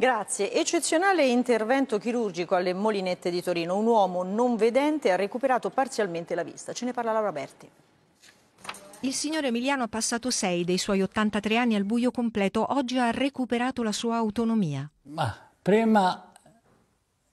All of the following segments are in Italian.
Grazie. Eccezionale intervento chirurgico alle Molinette di Torino. Un uomo non vedente ha recuperato parzialmente la vista. Ce ne parla Laura Berti. Il signor Emiliano ha passato sei dei suoi 83 anni al buio completo. Oggi ha recuperato la sua autonomia. Ma prima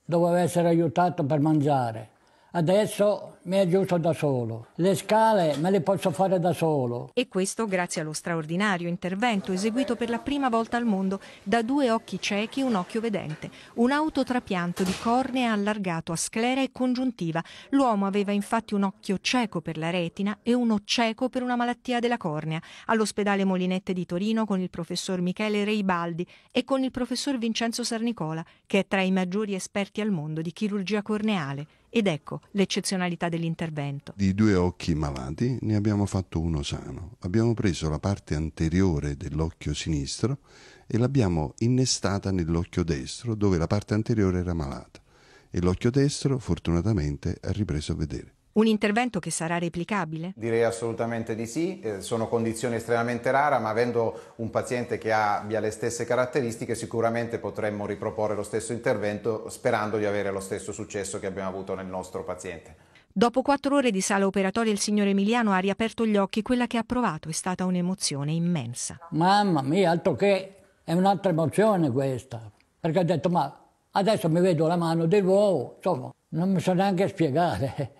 doveva essere aiutato per mangiare. Adesso mi aiuto da solo, le scale me le posso fare da solo. E questo grazie allo straordinario intervento eseguito per la prima volta al mondo da due occhi ciechi e un occhio vedente, un autotrapianto di cornea allargato a sclera e congiuntiva. L'uomo aveva infatti un occhio cieco per la retina e uno cieco per una malattia della cornea. All'ospedale Molinette di Torino con il professor Michele Reibaldi e con il professor Vincenzo Sarnicola, che è tra i maggiori esperti al mondo di chirurgia corneale. Ed ecco l'eccezionalità del dell'intervento. Di due occhi malati ne abbiamo fatto uno sano. Abbiamo preso la parte anteriore dell'occhio sinistro e l'abbiamo innestata nell'occhio destro dove la parte anteriore era malata e l'occhio destro fortunatamente ha ripreso a vedere. Un intervento che sarà replicabile? Direi assolutamente di sì, eh, sono condizioni estremamente rare, ma avendo un paziente che abbia le stesse caratteristiche sicuramente potremmo riproporre lo stesso intervento sperando di avere lo stesso successo che abbiamo avuto nel nostro paziente. Dopo quattro ore di sala operatoria il signor Emiliano ha riaperto gli occhi. Quella che ha provato è stata un'emozione immensa. Mamma mia, altro che è un'altra emozione questa. Perché ho detto, ma adesso mi vedo la mano di nuovo. Insomma, non mi so neanche spiegare.